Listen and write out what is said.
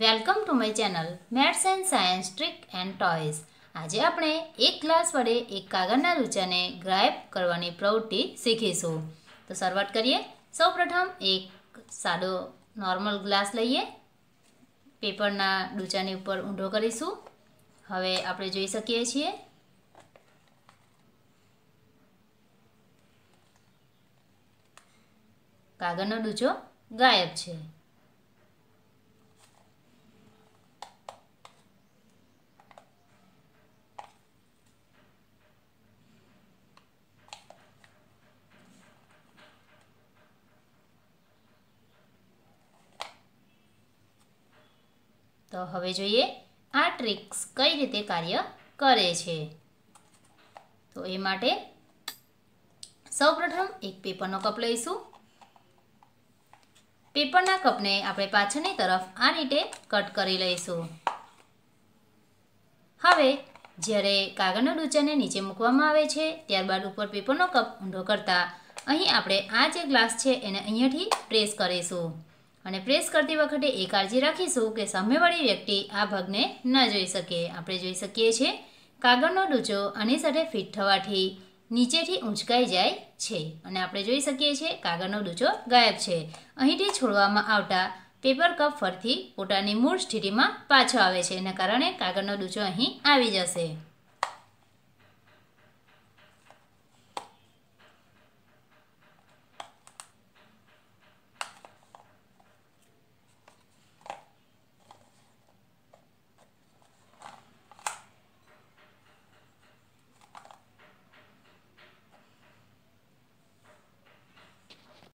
welcome to my channel maths and science trick and toys આજે આપણે એક glass વડે એક કાગળના રૂચાને ગ્રાઇપ કરવાની પ્રવૃત્તિ શીખીશું તો શરૂઆત કરીએ સૌપ્રથમ એક સાદો નોર્મલ ગ્લાસ લઈએ પેપરના ડૂચાની ઉપર ઊંધો કરીશું હવે આપણે જોઈ શકીએ છીએ કાગળનો ડૂચો ગાયબ છે તો હવે જોઈએ આ ટ્રિક્સ કઈ રીતે કાર્ય કરે છે તો એ માટે સૌપ્રથમ એક પેપરનો કપ લઈશું પેપરના કપને આપણે પાછળની તરફ આ રીતે કટ કરી લઈશું હવે જ્યારે કાગળનો ડૂચાને નીચે મૂકવામાં આવે છે ત્યારબાદ ઉપર પેપરનો કપ ઊંધો કરતાં અહીં આપણે આ જે ગ્લાસ છે એને અહીંયાથી પ્રેસ કરીશું અને પ્રેસ કરતી વખતે એ કાળજી રાખીશું કે સામેવાળી વ્યક્તિ આ ભાગને ન જોઈ શકે આપણે જોઈ શકીએ છીએ કાગળનો ડૂચો આની સાથે ફિટ થવાથી નીચેથી ઊંચકાઈ જાય છે અને આપણે જોઈ શકીએ છીએ કાગળનો ડૂચો ગાયબ છે અહીંથી છોડવામાં આવતા પેપર કપ ફરથી પોતાની મૂળ સ્થિતિમાં પાછો આવે છે એના કારણે કાગળનો ડૂચો અહીં આવી જશે